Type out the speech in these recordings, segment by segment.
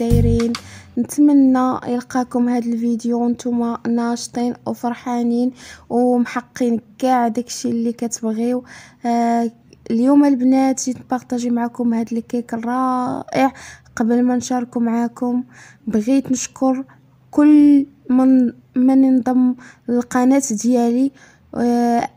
دايرين نتمنى يلقاكم هذا الفيديو نتوما ناشطين وفرحانين ومحقين كاع داكشي اللي كتبغيو آه اليوم البنات جيت نبارطاجي معكم هذا الكيك الرائع قبل ما نشاركو معاكم بغيت نشكر كل من من انضم للقناه ديالي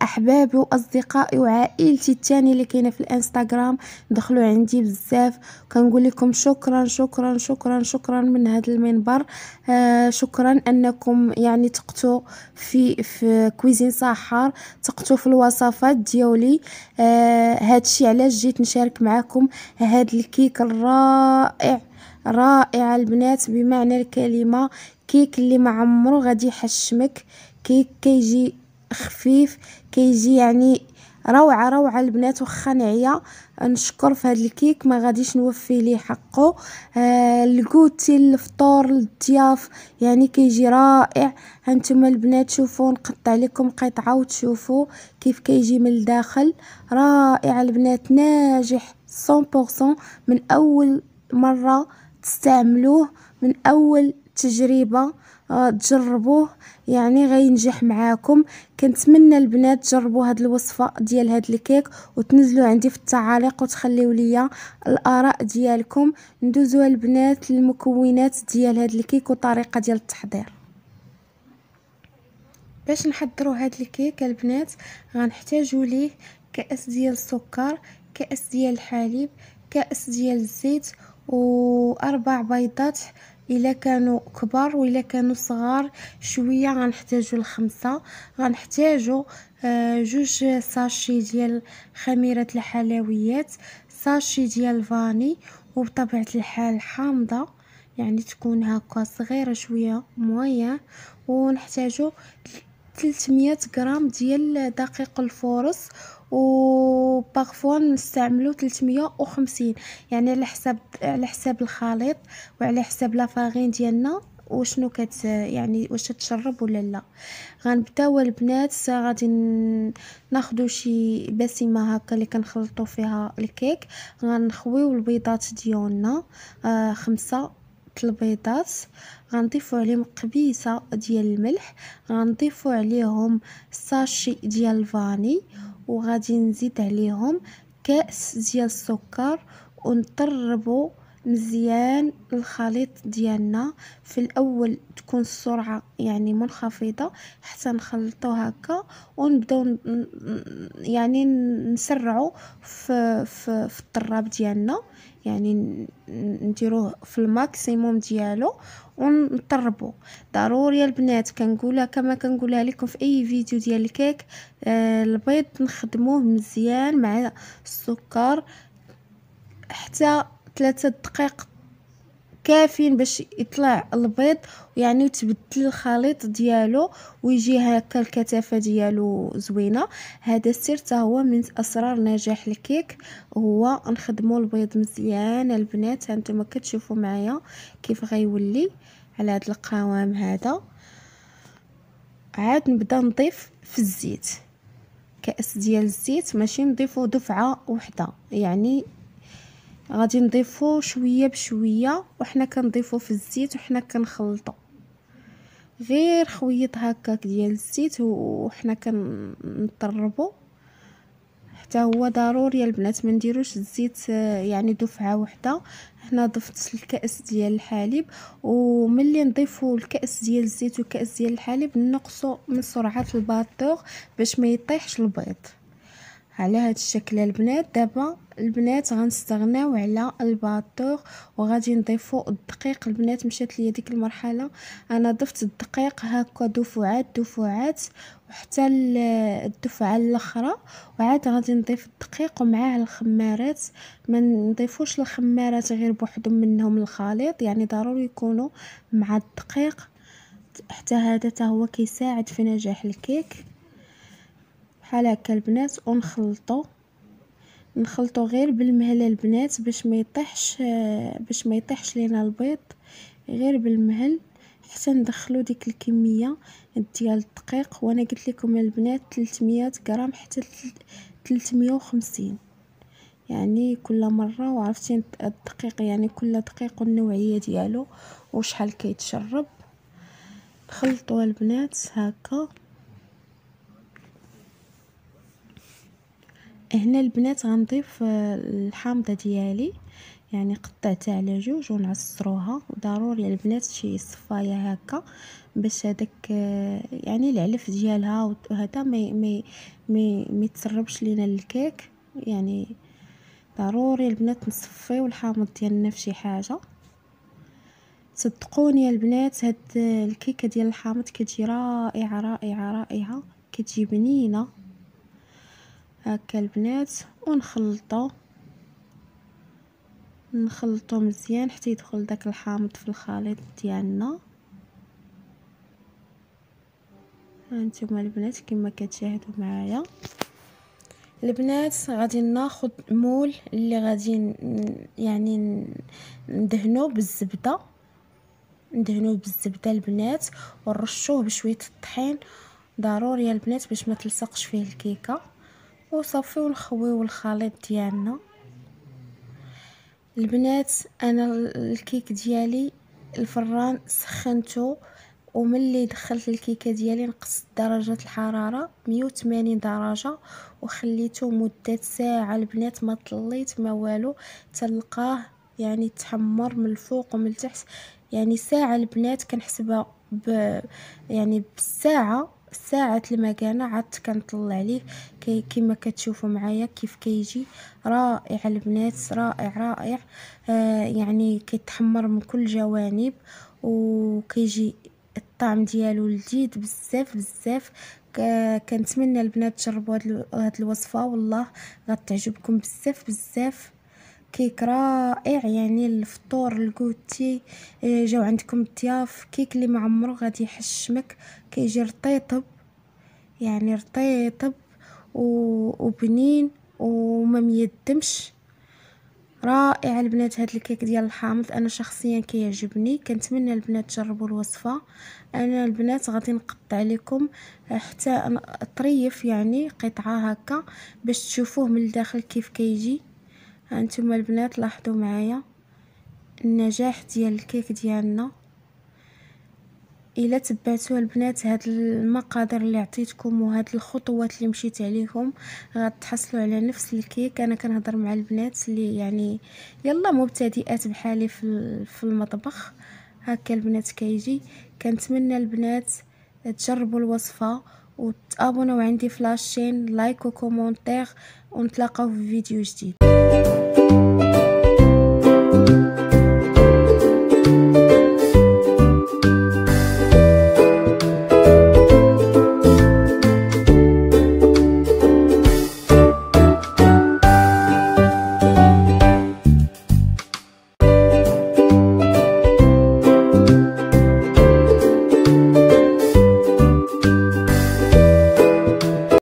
احبابي واصدقائي وعائلتي الثانيه اللي كاينه في الانستغرام دخلوا عندي بزاف كنقول لكم شكرا شكرا شكرا شكرا من هذا المنبر آه شكرا انكم يعني تقتوا في في كويزين صحار تقتوا في الوصفات ديالي آه هادشي علاش جيت نشارك معكم هاد الكيك الرائع رائع البنات بمعنى الكلمه كيك اللي ما عمره غادي يحشمك كيك كيجي خفيف كيجي يعني روعه روعه البنات واخا نعيا نشكر في هذا الكيك ما غاديش نوفي ليه حقه آه الكوتي الفطور الضياف يعني كيجي رائع هانتوما البنات شوفوا نقطع لكم قطعه وتشوفوا كيف كيجي من الداخل رائع البنات ناجح 100% من اول مره تستعملوه من اول تجربه تجربوه يعني غينجح معاكم كنتمنى البنات تجربوا هاد الوصفه ديال هاد الكيك وتنزلوا عندي في التعاليق وتخليوا لي الاراء ديالكم ندوزوا البنات للمكونات ديال هاد الكيك وطريقه ديال التحضير باش نحضروا هاد الكيك البنات غنحتاجوا ليه كاس ديال السكر كاس ديال الحليب كاس ديال الزيت واربع بيضات الا كانوا كبار والا كانوا صغار شويه غنحتاجو الخمسه غنحتاجو آه، جوج ساشي ديال خميره الحلويات ساشي ديال فاني وبطبيعه الحال حامضه يعني تكون هكا صغيره شويه مويه ونحتاجوا 300 غرام ديال دقيق الفورص وبارفوا نستعملو 350 يعني على حساب على حساب الخليط وعلى حساب لافارين ديالنا وشنو كت يعني واش تشرب ولا لا غنبداو البنات غادي ناخدو شي بسيمه هكا اللي كنخلطو فيها الكيك غنخويو البيضات ديالنا آه خمسة البيضات غنضيفو عليهم قبيسه ديال الملح غنضيفو عليهم ساشي ديال الفاني وغادي نزيد عليهم كأس ديال السكر ونطربوا مزيان الخليط ديالنا في الاول تكون السرعه يعني منخفضه حتى نخلطو هكا ونبداو يعني نسرعو في, في, في الطراب ديالنا يعني نديروه في الماكسيموم ديالو ونطربو ضروري البنات كنقولها كما كنقولها لكم في اي فيديو ديال الكيك آه البيض نخدموه مزيان مع السكر حتى ثلاثة دقائق كافيين باش يطلع البيض ويعني وتبدل الخليط ديالو ويجي هكا الكثافه ديالو زوينه هذا السر حتى هو من اسرار نجاح الكيك هو نخدموا البيض مزيان البنات هانتوما كتشوفوا معايا كيف غيولي على هذا القوام هذا عاد نبدا نضيف في الزيت كاس ديال الزيت ماشي نضيفو دفعه وحده يعني غادي نضيفو شويه بشويه وحنا كنضيفو في الزيت وحنا كنخلطو غير خويط هكاك ديال الزيت وحنا كنطربو حتى هو ضروري البنات ما نديروش الزيت آه، يعني دفعه واحده هنا ضفت الكاس ديال الحليب وملي نضيفو الكاس ديال الزيت وكاس ديال الحليب نقصو من سرعه الباتور باش ما يطيحش البيض على هذا الشكل البنات دابا البنات غنستغناو على الباتور وغادي نضيفو الدقيق البنات مشات ليا ديك المرحله انا ضفت الدقيق هكا دفعات دفعات وحتى الدفعه الاخرى وعاد غادي نضيف الدقيق ومعاه الخمارات ما نضيفوش الخمارات غير بوحدهم منهم الخليط يعني ضروري يكونوا مع الدقيق حتى هذا تا هو كيساعد في نجاح الكيك بحال هكا البنات ونخلطو نخلطو غير بالمهله البنات باش ما يطيحش باش ما يطيحش لينا البيض غير بالمهل حتى ندخلو ديك الكميه ديال الدقيق وانا قلت لكم البنات 300 غرام حتى 350 يعني كل مره وعرفتي الدقيق يعني كل دقيق والنوعيه ديالو وشحال كيتشرب نخلطو البنات هكا هنا البنات غنضيف آه، الحامضه ديالي يعني قطعتها على جوج ونعصروها ضروري البنات شي صفايه هكا باش هذاك آه، يعني العلف ديالها وهذا ما ما ما يتسربش لينا الكيك يعني ضروري البنات نصفيو الحامض ديالنا في شي حاجه صدقوني البنات هاد الكيكه ديال الحامض كتجي رائعه رائعه رائعه كتجي بنينه هكا البنات ونخلطو نخلطو مزيان حتى يدخل داك الحامض في الخليط ديالنا هانتوما البنات كما كتشاهدوا معايا البنات غادي ناخد مول اللي غادي يعني ندهنو بالزبده ندهنو بالزبده البنات ونرشوه بشويه الطحين ضروري البنات باش ما تلصقش فيه الكيكه وصافي ونخويو الخليط ديالنا البنات انا الكيك ديالي الفران سخنته وملي دخلت الكيكه ديالي نقصت درجه الحراره 180 درجه وخليته مده ساعه البنات ما طليت ما والو تلقاه يعني تحمر من الفوق ومن التحت يعني ساعه البنات كنحسبها ب يعني بالساعه ساعة المكانة عاد كنطلع ليه كي كما كتشوفوا معايا كيف كيجي رائع البنات رائع رائع آه يعني كيتحمر من كل جوانب وكيجي الطعم ديالو لذيذ بزاف بزاف كنتمنى البنات تجربوا هاد الوصفه والله غتعجبكم بزاف بزاف كيك رائع يعني الفطور الكوتي آه، جاو عندكم الضياف كيك اللي ما عمره غادي يحشمك كيجي رطيطب يعني رطيطب وبنين وما ميدمش رائع البنات هاد الكيك ديال الحامض انا شخصيا كيعجبني كنتمنى البنات تجربوا الوصفه انا البنات غادي نقطع لكم حتى طريف يعني قطعه هكا باش تشوفوه من الداخل كيف كيجي هانتوما البنات لاحظوا معايا النجاح ديال الكيك ديالنا الا تبعتوا البنات هاد المقادير اللي عطيتكم وهاد الخطوات اللي مشيت عليهم غتحصلوا على نفس الكيك انا كنهضر مع البنات اللي يعني يلا مبتدئات بحالي في في المطبخ هكا البنات كيجي كنتمنى البنات تجربوا الوصفه وتابونوا عندي فلاشين لايك وكومونتير ونتلاقاو في فيديو جديد